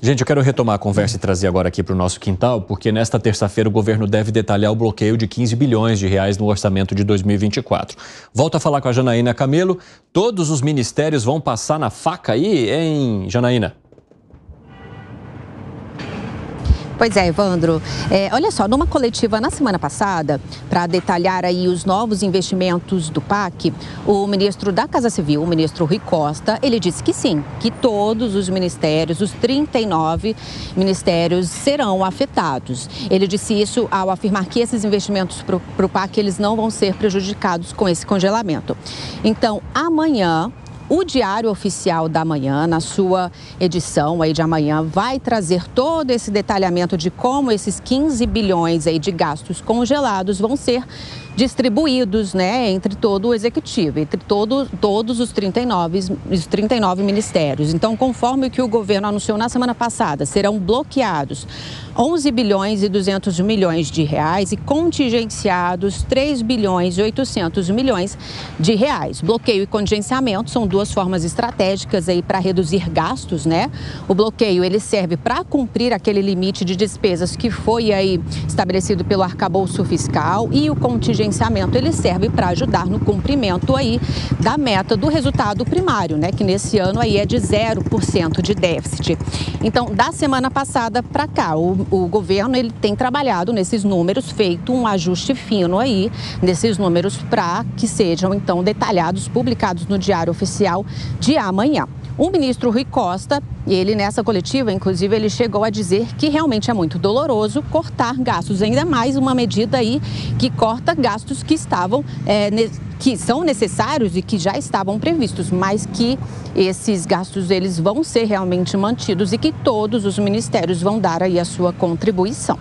Gente, eu quero retomar a conversa e trazer agora aqui para o nosso quintal, porque nesta terça-feira o governo deve detalhar o bloqueio de 15 bilhões de reais no orçamento de 2024. Volto a falar com a Janaína Camelo. Todos os ministérios vão passar na faca aí, hein, Janaína? Pois é, Evandro. É, olha só, numa coletiva na semana passada, para detalhar aí os novos investimentos do PAC, o ministro da Casa Civil, o ministro Rui Costa, ele disse que sim, que todos os ministérios, os 39 ministérios, serão afetados. Ele disse isso ao afirmar que esses investimentos para o PAC, eles não vão ser prejudicados com esse congelamento. Então, amanhã, o Diário Oficial da Manhã, na sua edição aí de amanhã, vai trazer todo esse detalhamento de como esses 15 bilhões aí de gastos congelados vão ser distribuídos né, entre todo o executivo, entre todo, todos os 39, os 39 ministérios. Então, conforme o que o governo anunciou na semana passada, serão bloqueados 11 bilhões e 200 milhões de reais e contingenciados 3 bilhões e 800 milhões de reais. Bloqueio e contingenciamento são duas formas estratégicas aí para reduzir gastos, né? O bloqueio ele serve para cumprir aquele limite de despesas que foi aí estabelecido pelo arcabouço fiscal e o contingenciamento gerenciamento ele serve para ajudar no cumprimento aí da meta do resultado primário, né, que nesse ano aí é de 0% de déficit. Então, da semana passada para cá, o, o governo ele tem trabalhado nesses números, feito um ajuste fino aí nesses números para que sejam então detalhados, publicados no Diário Oficial de amanhã. O ministro Rui Costa, ele nessa coletiva, inclusive, ele chegou a dizer que realmente é muito doloroso cortar gastos, ainda mais uma medida aí que corta gastos que estavam é, que são necessários e que já estavam previstos, mas que esses gastos eles vão ser realmente mantidos e que todos os ministérios vão dar aí a sua contribuição.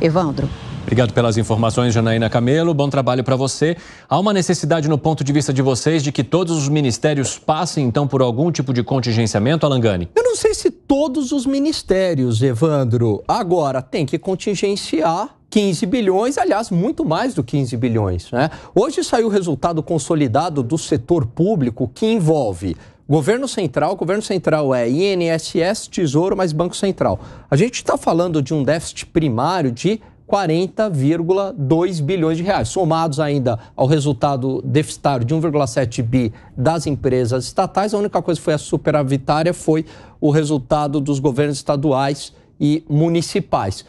Evandro. Obrigado pelas informações, Janaína Camelo. Bom trabalho para você. Há uma necessidade, no ponto de vista de vocês, de que todos os ministérios passem, então, por algum tipo de contingenciamento, Alangani? Eu não sei se todos os ministérios, Evandro. Agora, tem que contingenciar 15 bilhões, aliás, muito mais do 15 bilhões. Né? Hoje saiu o resultado consolidado do setor público que envolve Governo Central, governo central é INSS, Tesouro, mais Banco Central. A gente está falando de um déficit primário de 40,2 bilhões de reais, somados ainda ao resultado deficitário de 1,7 bi das empresas estatais. A única coisa que foi a superavitária foi o resultado dos governos estaduais e municipais.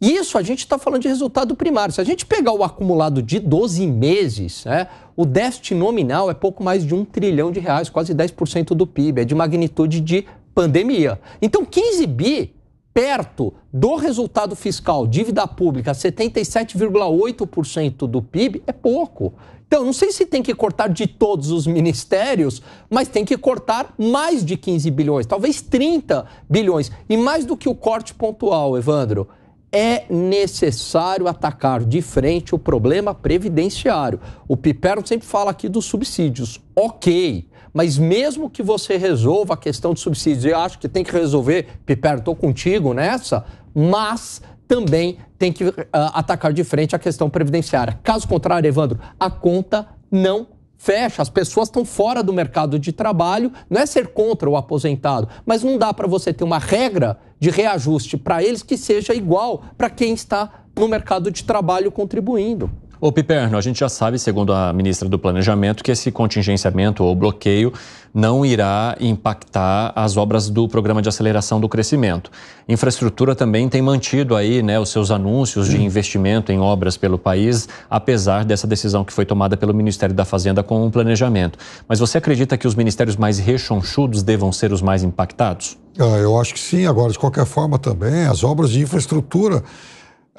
Isso a gente está falando de resultado primário. Se a gente pegar o acumulado de 12 meses, né, o déficit nominal é pouco mais de um trilhão de reais, quase 10% do PIB, é de magnitude de pandemia. Então, 15 bi perto do resultado fiscal, dívida pública, 77,8% do PIB, é pouco. Então, não sei se tem que cortar de todos os ministérios, mas tem que cortar mais de 15 bilhões, talvez 30 bilhões. E mais do que o corte pontual, Evandro, é necessário atacar de frente o problema previdenciário. O Piperno sempre fala aqui dos subsídios. Ok, mas mesmo que você resolva a questão de subsídios, eu acho que tem que resolver, Piperno, estou contigo nessa, mas também tem que uh, atacar de frente a questão previdenciária. Caso contrário, Evandro, a conta não fecha, as pessoas estão fora do mercado de trabalho, não é ser contra o aposentado, mas não dá para você ter uma regra de reajuste para eles que seja igual para quem está no mercado de trabalho contribuindo. Ô Piperno, a gente já sabe, segundo a ministra do Planejamento, que esse contingenciamento ou bloqueio não irá impactar as obras do Programa de Aceleração do Crescimento. Infraestrutura também tem mantido aí né, os seus anúncios de investimento em obras pelo país, apesar dessa decisão que foi tomada pelo Ministério da Fazenda com o planejamento. Mas você acredita que os ministérios mais rechonchudos devam ser os mais impactados? Ah, eu acho que sim. Agora, de qualquer forma, também as obras de infraestrutura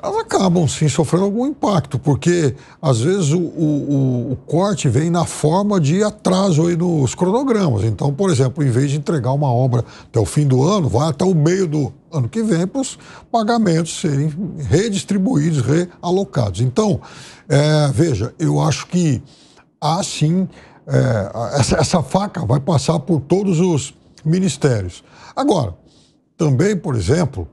elas acabam sim sofrendo algum impacto, porque às vezes o, o, o, corte vem na forma de atraso aí nos cronogramas. Então, por exemplo, em vez de entregar uma obra até o fim do ano, vai até o meio do ano que vem para os pagamentos serem redistribuídos, realocados. Então, é, veja, eu acho que há sim, é, essa, essa faca vai passar por todos os ministérios. Agora, também, por exemplo,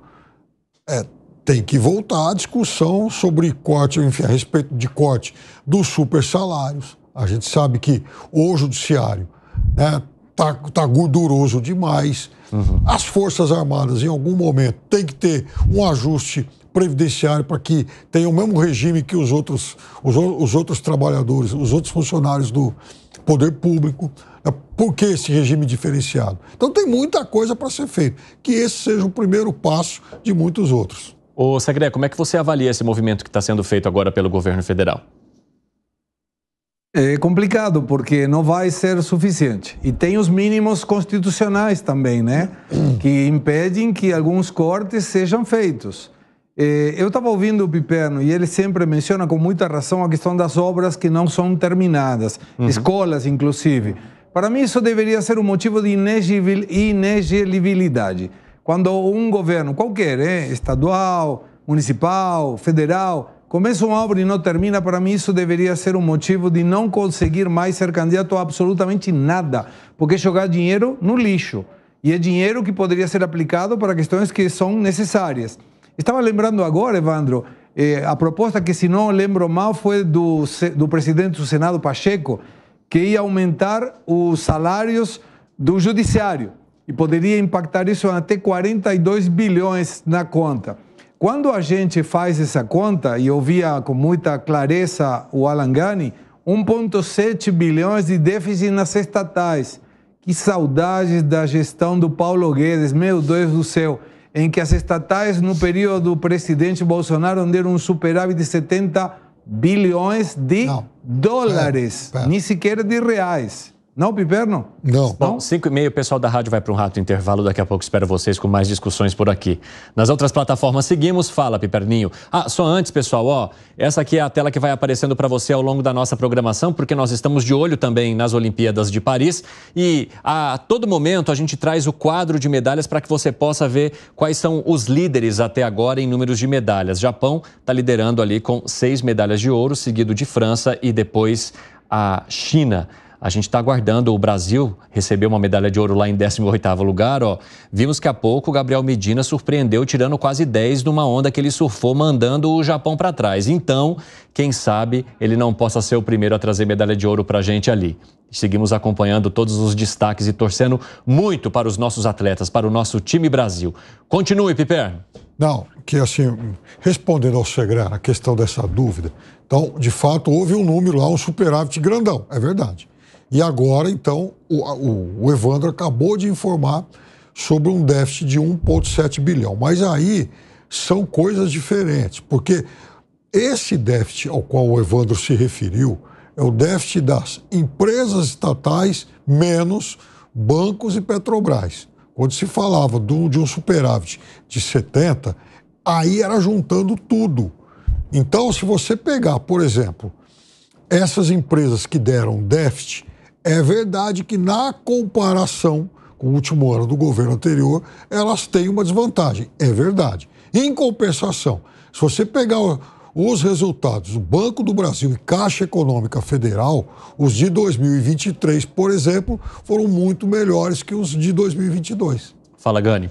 é, tem que voltar à discussão sobre corte, enfim, a respeito de corte dos super salários. A gente sabe que o judiciário né, tá, tá, gorduroso demais. Uhum. As Forças Armadas, em algum momento, tem que ter um ajuste previdenciário para que tenha o mesmo regime que os outros, os, os outros trabalhadores, os outros funcionários do poder público. Né? Por que esse regime diferenciado? Então tem muita coisa para ser feita. Que esse seja o primeiro passo de muitos outros. Ô, Sagré, como é que você avalia esse movimento que está sendo feito agora pelo governo federal? É complicado, porque não vai ser suficiente. E tem os mínimos constitucionais também, né? Hum. Que impedem que alguns cortes sejam feitos. É, eu estava ouvindo o Piperno e ele sempre menciona com muita razão a questão das obras que não são terminadas, uhum. escolas, inclusive. Para mim, isso deveria ser um motivo de inelegibilidade. Quando um governo qualquer, eh, estadual, municipal, federal, começa uma obra e não termina, para mim isso deveria ser um motivo de não conseguir mais ser candidato a absolutamente nada, porque é jogar dinheiro no lixo. E é dinheiro que poderia ser aplicado para questões que são necessárias. Estava lembrando agora, Evandro, eh, a proposta que, se não lembro mal, foi do, do presidente do Senado, Pacheco, que ia aumentar os salários do judiciário e poderia impactar isso até 42 bilhões na conta. Quando a gente faz essa conta, e eu via com muita clareza o Alan Gani, 1,7 bilhões de déficit nas estatais. Que saudades da gestão do Paulo Guedes, meu Deus do céu, em que as estatais, no período do presidente Bolsonaro, deram um superávit de 70 bilhões de Não. dólares, pera, pera. nem sequer de reais. Não, Piper não? Bom, 5 e meio, o pessoal da rádio vai para um rato intervalo. Daqui a pouco espero vocês com mais discussões por aqui. Nas outras plataformas seguimos. Fala, Piperninho. Ah, só antes, pessoal, ó, essa aqui é a tela que vai aparecendo para você ao longo da nossa programação, porque nós estamos de olho também nas Olimpíadas de Paris. E a todo momento a gente traz o quadro de medalhas para que você possa ver quais são os líderes até agora em números de medalhas. Japão está liderando ali com seis medalhas de ouro, seguido de França e depois a China. A gente está aguardando. O Brasil recebeu uma medalha de ouro lá em 18º lugar. Ó. Vimos que há pouco o Gabriel Medina surpreendeu tirando quase 10 numa onda que ele surfou, mandando o Japão para trás. Então, quem sabe ele não possa ser o primeiro a trazer medalha de ouro para a gente ali. Seguimos acompanhando todos os destaques e torcendo muito para os nossos atletas, para o nosso time Brasil. Continue, Piper. Não, que assim, respondendo ao Segredo a questão dessa dúvida, então, de fato, houve um número lá, um superávit grandão, é verdade. E agora, então, o, o, o Evandro acabou de informar sobre um déficit de 1,7 bilhão. Mas aí são coisas diferentes, porque esse déficit ao qual o Evandro se referiu é o déficit das empresas estatais menos bancos e Petrobras. Quando se falava do, de um superávit de 70, aí era juntando tudo. Então, se você pegar, por exemplo, essas empresas que deram déficit é verdade que, na comparação com o último ano do governo anterior, elas têm uma desvantagem. É verdade. Em compensação, se você pegar os resultados do Banco do Brasil e Caixa Econômica Federal, os de 2023, por exemplo, foram muito melhores que os de 2022. Fala, Gani.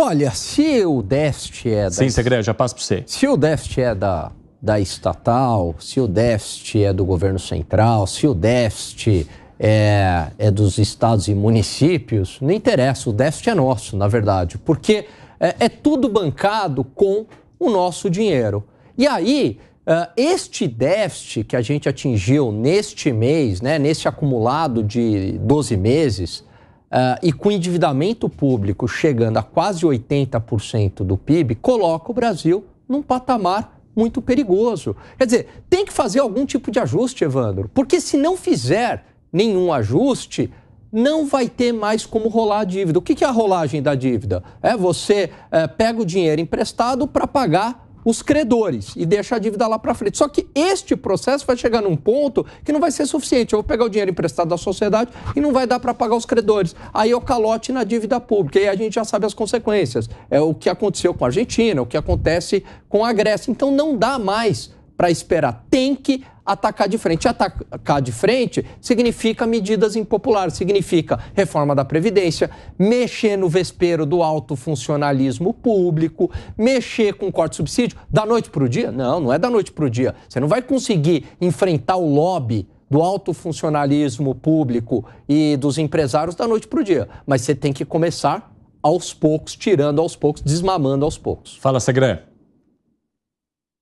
Olha, se o déficit é da. Sim, segredo, já passo para você. Se o déficit é da, da estatal, se o déficit é do governo central, se o déficit é, é dos estados e municípios, não interessa, o déficit é nosso, na verdade, porque é, é tudo bancado com o nosso dinheiro. E aí, é, este déficit que a gente atingiu neste mês, né, neste acumulado de 12 meses, Uh, e com endividamento público chegando a quase 80% do PIB, coloca o Brasil num patamar muito perigoso. Quer dizer, tem que fazer algum tipo de ajuste, Evandro, porque se não fizer, nenhum ajuste, não vai ter mais como rolar a dívida. O que é a rolagem da dívida? É você é, pega o dinheiro emprestado para pagar os credores e deixa a dívida lá para frente. Só que este processo vai chegar num ponto que não vai ser suficiente. Eu vou pegar o dinheiro emprestado da sociedade e não vai dar para pagar os credores. Aí eu calote na dívida pública e a gente já sabe as consequências. É o que aconteceu com a Argentina, é o que acontece com a Grécia. Então não dá mais para esperar. Tem que atacar de frente. Atacar de frente significa medidas impopulares, significa reforma da Previdência, mexer no vespeiro do alto funcionalismo público, mexer com corte de subsídio da noite para o dia? Não, não é da noite para o dia. Você não vai conseguir enfrentar o lobby do alto funcionalismo público e dos empresários da noite para o dia, mas você tem que começar aos poucos, tirando aos poucos, desmamando aos poucos. Fala, Segredo.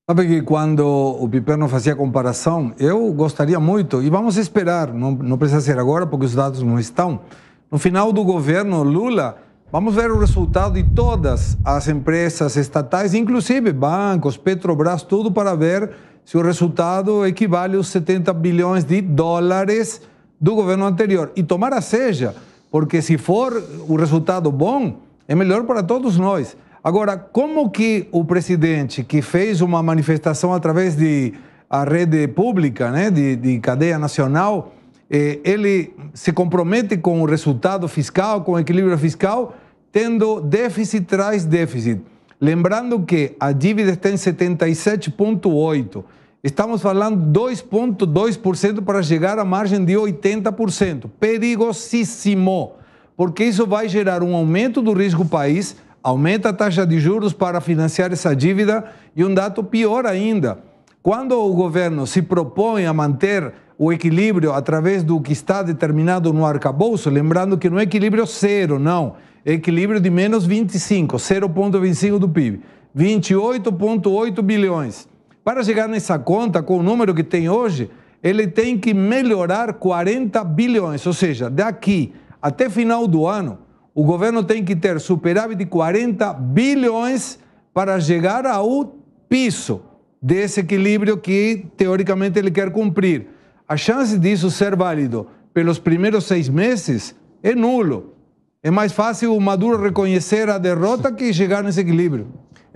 Sabe que quando o Piperno fazia comparação, eu gostaria muito, e vamos esperar, não, não precisa ser agora porque os dados não estão. No final do governo Lula, vamos ver o resultado de todas as empresas estatais, inclusive bancos, Petrobras, tudo para ver se o resultado equivale aos 70 bilhões de dólares do governo anterior. E tomara seja, porque se for o resultado bom, é melhor para todos nós. Agora, como que o presidente, que fez uma manifestação através de a rede pública, né, de, de cadeia nacional, eh, ele se compromete com o resultado fiscal, com o equilíbrio fiscal, tendo déficit traz déficit. Lembrando que a dívida está em 77,8%. Estamos falando 2,2% para chegar à margem de 80%. Perigosíssimo, porque isso vai gerar um aumento do risco país aumenta a taxa de juros para financiar essa dívida e um dado pior ainda. Quando o governo se propõe a manter o equilíbrio através do que está determinado no arcabouço, lembrando que não é equilíbrio zero, não, é equilíbrio de menos 25, 0,25 do PIB, 28,8 bilhões. Para chegar nessa conta, com o número que tem hoje, ele tem que melhorar 40 bilhões, ou seja, daqui até final do ano, o governo tem que ter superávit de 40 bilhões para chegar ao piso desse equilíbrio que, teoricamente, ele quer cumprir. A chance disso ser válido pelos primeiros seis meses é nulo. É mais fácil o Maduro reconhecer a derrota que chegar nesse equilíbrio.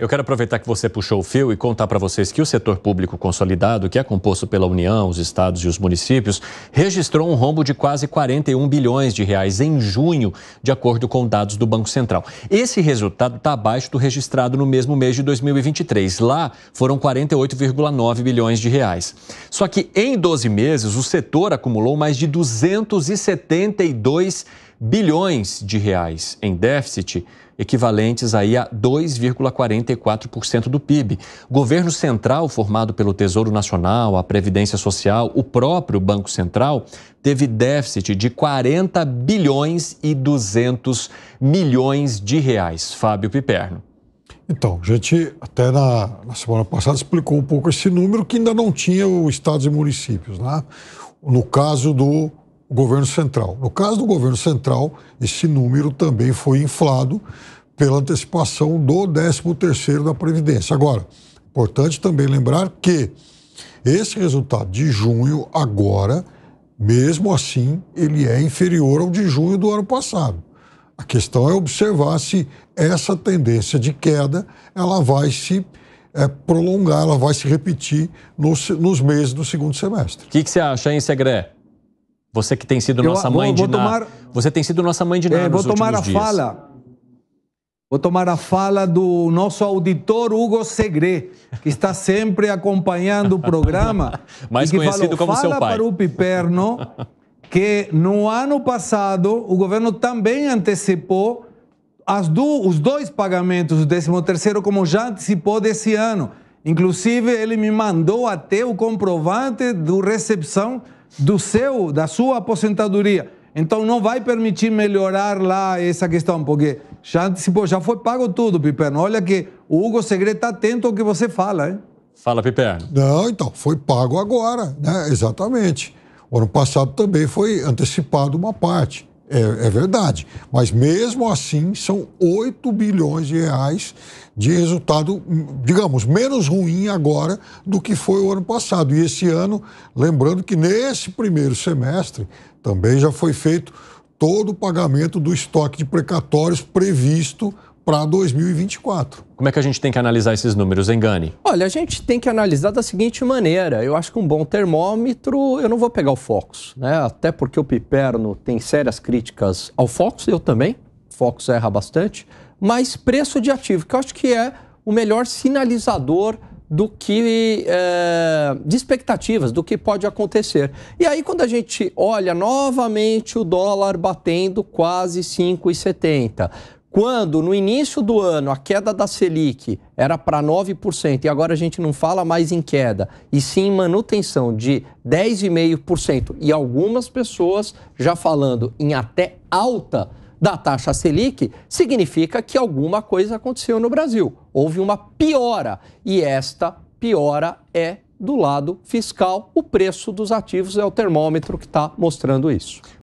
Eu quero aproveitar que você puxou o fio e contar para vocês que o setor público consolidado, que é composto pela União, os estados e os municípios, registrou um rombo de quase 41 bilhões de reais em junho, de acordo com dados do Banco Central. Esse resultado está abaixo do registrado no mesmo mês de 2023. Lá foram 48,9 bilhões de reais. Só que em 12 meses o setor acumulou mais de 272 bilhões de reais em déficit equivalentes aí a 2,44% do PIB. governo central, formado pelo Tesouro Nacional, a Previdência Social, o próprio Banco Central, teve déficit de 40 bilhões e 200 milhões de reais. Fábio Piperno. Então, a gente até na, na, semana passada explicou um pouco esse número que ainda não tinha os estados e municípios, né? no caso do governo central. No caso do governo central, esse número também foi inflado pela antecipação do 13º da Previdência. Agora, importante também lembrar que esse resultado de junho agora, mesmo assim, ele é inferior ao de junho do ano passado. A questão é observar se essa tendência de queda ela vai se é, prolongar, ela vai se repetir nos, nos meses do segundo semestre. O que, que, você acha, hein, Segré? Você que tem sido nossa mãe vou de tomar... na... Você tem sido nossa mãe de é, Vou tomar a dias. fala Vou tomar a fala do nosso auditor Hugo Segre, que está sempre acompanhando o programa. Mais conhecido falou, como seu pai. para o Piperno que no ano passado o governo também antecipou do, os dois pagamentos do 13º, como já antecipou desse ano. Inclusive, ele me mandou até o comprovante do recepção do seu, da sua aposentadoria. Então, não vai permitir melhorar lá essa questão, porque já, pô, já foi pago tudo, Piperno. Olha que o Hugo Segre está atento ao que você fala, hein? Fala, Piperno. Não, então, foi pago agora, né? Exatamente. O ano passado também foi antecipado uma parte. É, é, verdade. Mas mesmo assim, são 8 bilhões de reais de resultado, digamos, menos ruim agora do que foi o ano passado. E esse ano, lembrando que nesse primeiro semestre também já foi feito todo o pagamento do estoque de precatórios previsto para 2024. Como é que a gente tem que analisar esses números, Engane? Olha, a gente tem que analisar da seguinte maneira. Eu acho que um bom termômetro, eu não vou pegar o Fox, né? Até porque o Piperno tem sérias críticas ao Fox, eu também. Fox erra bastante, mas preço de ativo, que eu acho que é o melhor sinalizador do que é, de expectativas do que pode acontecer. E aí quando a gente olha novamente o dólar batendo quase 5,70, quando no início do ano a queda da Selic era para 9% e agora a gente não fala mais em queda, e sim manutenção de 10,5% e algumas pessoas já falando em até alta da taxa Selic, significa que alguma coisa aconteceu no Brasil. Houve uma piora e esta piora é do lado fiscal. O preço dos ativos é o termômetro que está mostrando isso.